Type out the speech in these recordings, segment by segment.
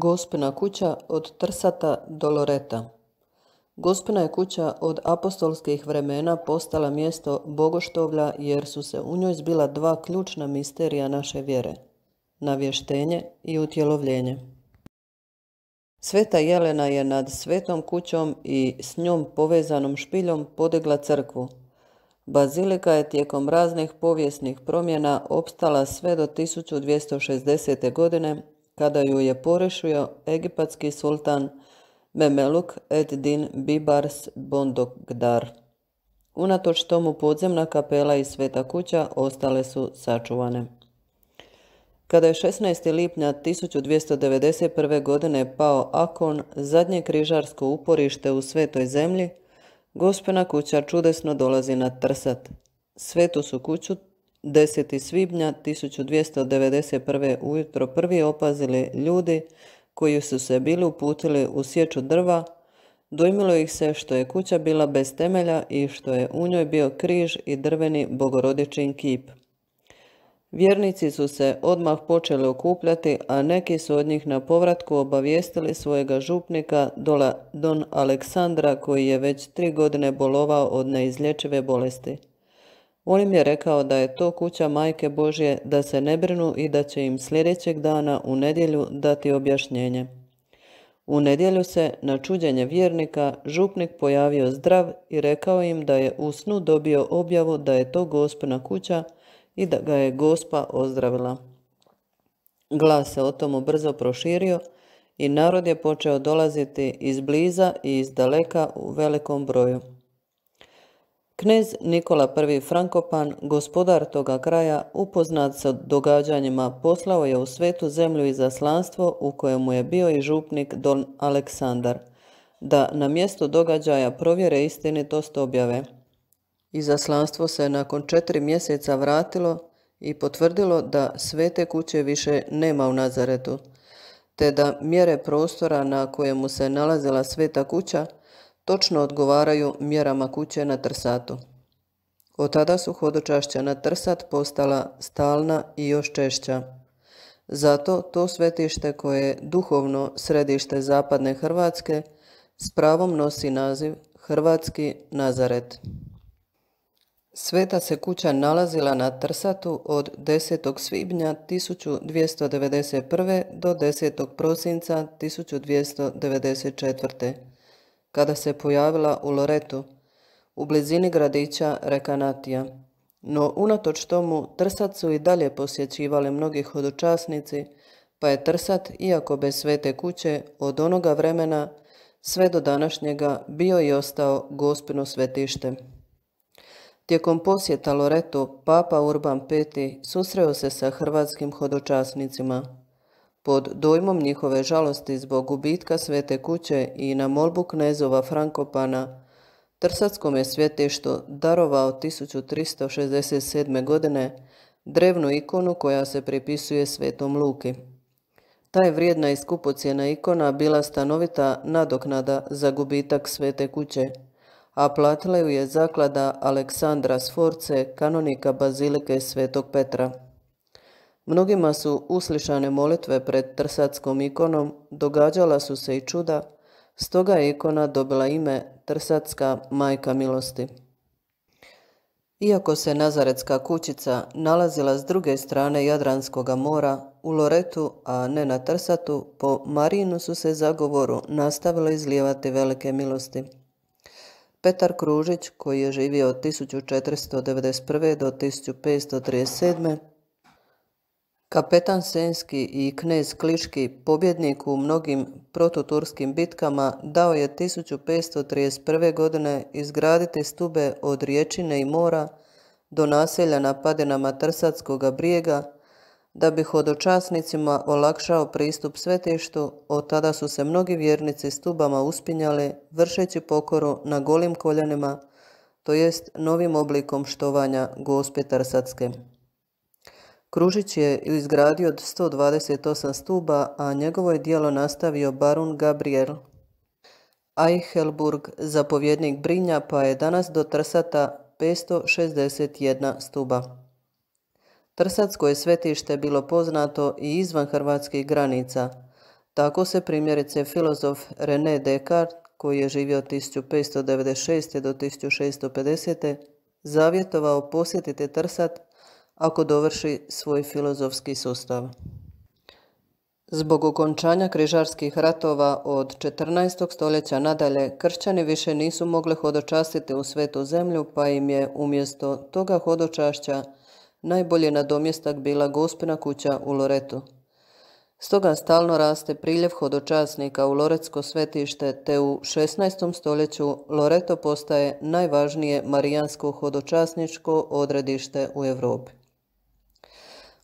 Gospina kuća od Trsata do Loreta. Gospina je kuća od apostolskih vremena postala mjesto bogoštovlja jer su se u njoj zbila dva ključna misterija naše vjere – navještenje i utjelovljenje. Sveta Jelena je nad svetom kućom i s njom povezanom špiljom podigla crkvu. Bazilika je tijekom raznih povijesnih promjena opstala sve do 1260. godine kada ju je porešio egipatski sultan Memeluk Eddin Bibars Bondogdar. Unatoč tomu podzemna kapela i sveta kuća ostale su sačuvane. Kada je 16. lipnja 1291. godine pao Akon, zadnje križarsko uporište u svetoj zemlji, gospena kuća čudesno dolazi na trsat. Svetu su kuću 10. svibnja 1291. ujutro prvi opazili ljudi koji su se bili uputili u sjeću drva, dojmilo ih se što je kuća bila bez temelja i što je u njoj bio križ i drveni bogorodičin kip. Vjernici su se odmah počeli okupljati, a neki su od njih na povratku obavijestili svojega župnika Don Aleksandra koji je već tri godine bolovao od neizlječive bolesti. On im je rekao da je to kuća majke Božje, da se ne brinu i da će im sljedećeg dana u nedjelju dati objašnjenje. U nedjelju se, na čuđenje vjernika, župnik pojavio zdrav i rekao im da je u snu dobio objavu da je to gospina kuća i da ga je gospa ozdravila. Glas se o tomu brzo proširio i narod je počeo dolaziti iz bliza i iz daleka u velikom broju. Knez Nikola I Frankopan, gospodar toga kraja, upoznat sa događanjima, poslao je u svetu zemlju izaslanstvo u kojemu je bio i župnik Don Aleksandar, da na mjestu događaja provjere istinitost objave. Izaslanstvo se nakon četiri mjeseca vratilo i potvrdilo da svete kuće više nema u Nazaretu, te da mjere prostora na kojemu se nalazila sveta kuća – točno odgovaraju mjerama kuće na Trsatu. Od tada su hodočašća na Trsat postala stalna i još češća. Zato to svetište koje je duhovno središte zapadne Hrvatske s pravom nosi naziv Hrvatski Nazaret. Sveta se kuća nalazila na Trsatu od 10. svibnja 1291. do 10. prosinca 1294 kada se pojavila u Loretu, u blizini gradića Rekanatija. No, unatoč tomu, Trsat su i dalje posjećivali mnogi hodočasnici, pa je Trsat, iako bez svete kuće, od onoga vremena sve do današnjega bio i ostao gospino svetište. Tijekom posjeta Loretu, papa Urban V susreo se sa hrvatskim hodočasnicima. Pod dojmom njihove žalosti zbog gubitka svete kuće i na molbu knezova Frankopana, Trsackom je svetištu darovao 1367. godine drevnu ikonu koja se pripisuje svetom Luki. Ta je vrijedna i skupocjena ikona bila stanovita nadoknada za gubitak svete kuće, a platila ju je zaklada Aleksandra Sforce, kanonika Bazilike svetog Petra. Mnogima su uslišane molitve pred Trsatskom ikonom, događala su se i čuda, stoga je ikona dobila ime Trsatska majka milosti. Iako se Nazaretska kućica nalazila s druge strane Jadranskog mora, u Loretu, a ne na Trsatu, po Marinu su se zagovoru nastavilo izlijevati velike milosti. Petar Kružić, koji je živio od 1491. do 1537 Kapetan Senski i knez Kliški, pobjednik u mnogim prototurskim bitkama, dao je 1531. godine izgraditi stube od riječine i mora do naselja na padinama Trsatskog brijega, da bi hodočasnicima olakšao pristup svetištu, od tada su se mnogi vjernici stubama uspinjali, vršeći pokoru na golim koljenima, to jest novim oblikom štovanja gospe Trsatske. Kružić je izgradio od 128 stuba, a njegovo je dijelo nastavio barun Gabriel. Eichelburg, zapovjednik Brinja, pa je danas do Trsata 561 stuba. Trsatsko je svetište bilo poznato i izvan hrvatskih granica. Tako se primjerice filozof René Descartes, koji je živio 1596. do 1650. zavjetovao posjetiti Trsat ako dovrši svoj filozofski sustav. Zbog okončanja križarskih ratova od 14. stoljeća nadalje, kršćani više nisu mogli hodočastiti u svetu zemlju, pa im je umjesto toga hodočašća najbolji nadomjestak bila gospina kuća u Loretu. Stoga stalno raste priljev hodočasnika u Loretsko svetište, te u 16. stoljeću Loreto postaje najvažnije marijansko hodočasničko odredište u Europi.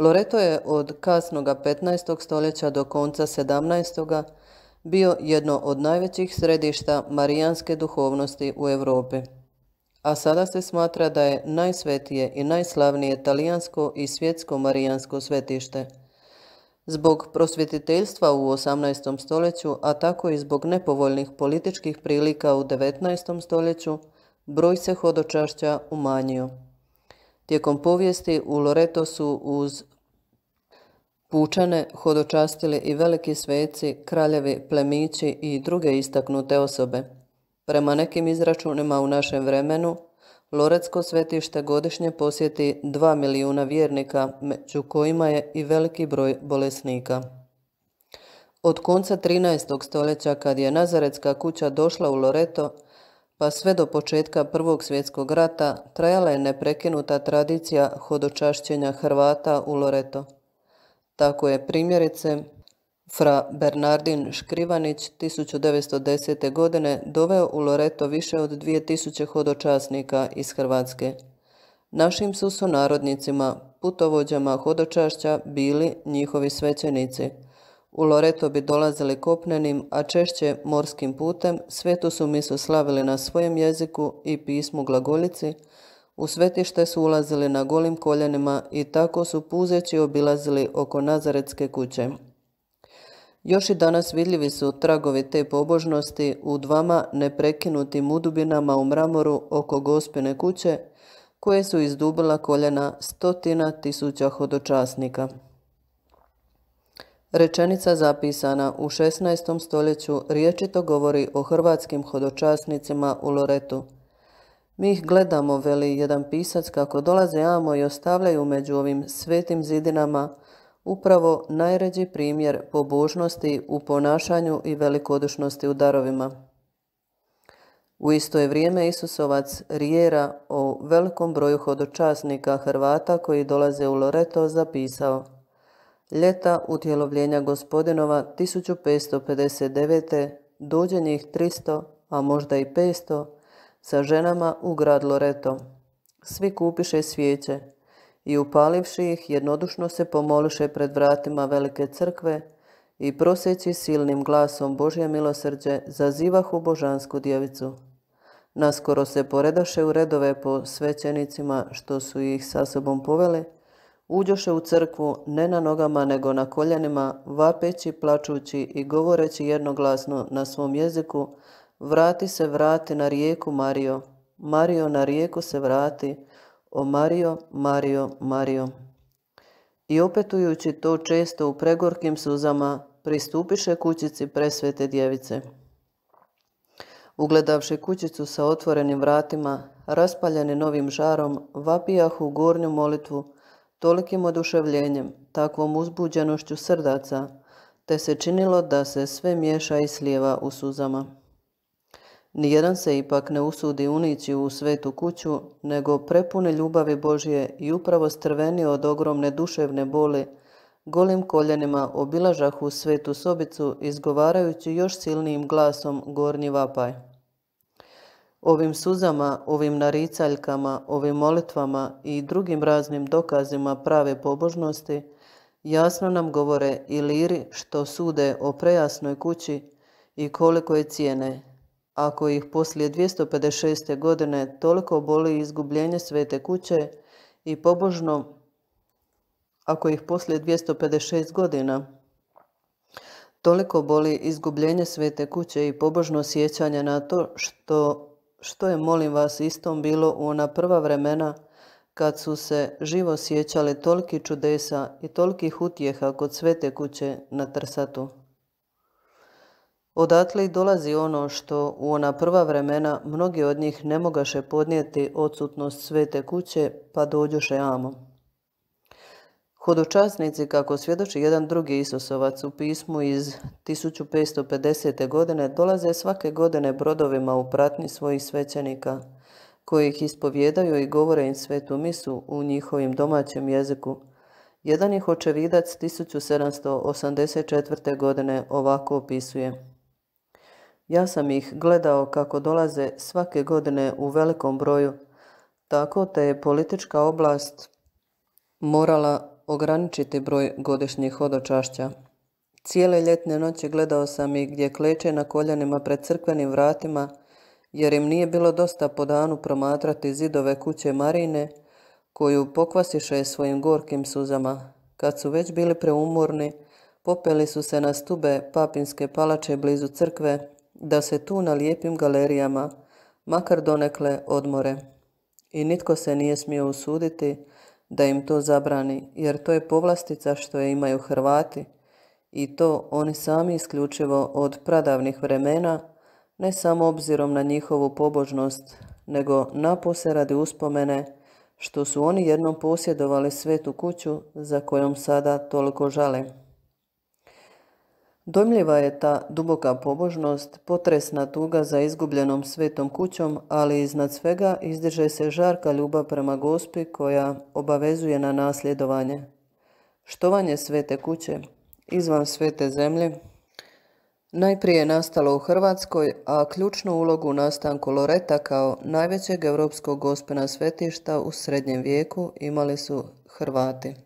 Loreto je od kasnoga 15. stoljeća do konca 17. bio jedno od najvećih središta marijanske duhovnosti u Europi, a sada se smatra da je najsvetije i najslavnije talijansko i svjetsko marijansko svetište. Zbog prosvjetiteljstva u 18. stoljeću, a tako i zbog nepovoljnih političkih prilika u 19. stoljeću, broj se hodočašća umanjio. Tijekom povijesti u Loreto su uz Pučane hodočastili i veliki sveci, kraljevi, plemići i druge istaknute osobe. Prema nekim izračunima u našem vremenu, Loretsko svetište godišnje posjeti 2 milijuna vjernika, među kojima je i veliki broj bolesnika. Od konca 13. stoljeća kad je Nazaretska kuća došla u Loreto, pa sve do početka Prvog svjetskog rata trajala je neprekinuta tradicija hodočašćenja Hrvata u Loreto. Tako je primjerice Fra Bernardin Škrivanić 1910. godine doveo u Loreto više od 2000 hodočasnika iz Hrvatske. Našim su sunarodnicima, putovođama hodočašća bili njihovi svećenici. U Loreto bi dolazili kopnenim, a češće morskim putem, svetu su misu slavili na svojem jeziku i pismu glagolici, u svetište su ulazili na golim koljenima i tako su puzeći obilazili oko Nazaretske kuće. Još i danas vidljivi su tragovi te pobožnosti u dvama neprekinutim udubinama u mramoru oko gospine kuće, koje su izdubila koljena stotina tisuća hodočasnika. Rečenica zapisana u 16. stoljeću riječito govori o hrvatskim hodočasnicima u Loretu – mi ih gledamo, veli jedan pisac, kako dolaze amo i ostavljaju među ovim svetim zidinama upravo najređi primjer pobožnosti u ponašanju i velikodušnosti u darovima. U isto je vrijeme Isusovac Rijera o velikom broju hodočasnika Hrvata koji dolaze u Loreto zapisao Ljeta utjelovljenja gospodinova 1559. dođe njih 300, a možda i 500, sa ženama u grad Loreto. Svi kupiše svijeće i upalivši ih jednodušno se pomoliše pred vratima velike crkve i proseći silnim glasom Božje milosrđe zazivahu božansku djevicu. Naskoro se poredaše u redove po svećenicima što su ih sa sobom poveli, uđoše u crkvu ne na nogama nego na koljenima, vapeći, plačući i govoreći jednoglasno na svom jeziku Vrati se, vrati na rijeku Mario. Mario, na rijeku se vrati. O Mario, Mario, Mario. I opetujući to često u pregorkim suzama, pristupiše kućici presvete djevice. Ugledavši kućicu sa otvorenim vratima, raspaljeni novim žarom, vapijahu gornju molitvu, tolikim oduševljenjem, takvom uzbuđenošću srdaca, te se činilo da se sve miješa i slijeva u suzama. Nijedan se ipak ne usudi unići u svetu kuću, nego prepune ljubavi Božje i upravo strveni od ogromne duševne boli, golim koljenima obilažah u svetu sobicu, izgovarajući još silnijim glasom gornji vapaj. Ovim suzama, ovim naricaljkama, ovim molitvama i drugim raznim dokazima prave pobožnosti, jasno nam govore i liri što sude o prejasnoj kući i koliko je cijene ako ih poslije 256. godine toliko boli izgubljenje svete kuće i pobožno, ako ih poslije 256 godina toliko boli izgubljenje svete kuće i pobožno sjećanje na to što, što je, molim vas, istom bilo u ona prva vremena kad su se živo sjećale toliki čudesa i tolikih utjeha kod svete kuće na Trsatu. Odatle i dolazi ono što u ona prva vremena mnogi od njih ne mogaše podnijeti odsutnost svete kuće, pa dođoše amo. Hodočasnici, kako svjedoči jedan drugi Isusovac u pismu iz 1550. godine, dolaze svake godine brodovima u pratni svojih svećenika, koji ih ispovjedaju i govore im svetu misu u njihovim domaćem jeziku. Jedan ih očevidac 1784. godine ovako opisuje. Ja sam ih gledao kako dolaze svake godine u velikom broju, tako te je politička oblast morala ograničiti broj godišnjih hodočašća. Cijele ljetne noći gledao sam ih gdje kleče na koljenima pred crkvenim vratima, jer im nije bilo dosta po danu promatrati zidove kuće Marine, koju pokvasiše svojim gorkim suzama. Kad su već bili preumorni, popeli su se na stube papinske palače blizu crkve da se tu na lijepim galerijama makar donekle odmore. I nitko se nije smio usuditi da im to zabrani, jer to je povlastica što je imaju Hrvati i to oni sami isključivo od pradavnih vremena, ne samo obzirom na njihovu pobožnost, nego napose radi uspomene što su oni jednom posjedovali svetu kuću za kojom sada toliko žale. Dojmljiva je ta duboka pobožnost, potresna tuga za izgubljenom svetom kućom, ali iznad svega izdiže se žarka ljubav prema gospi koja obavezuje na nasljedovanje. Štovanje svete kuće, izvan svete zemlje, najprije je nastalo u Hrvatskoj, a ključnu ulogu u nastanku Loreta kao najvećeg europskog gospena svetišta u srednjem vijeku imali su Hrvati.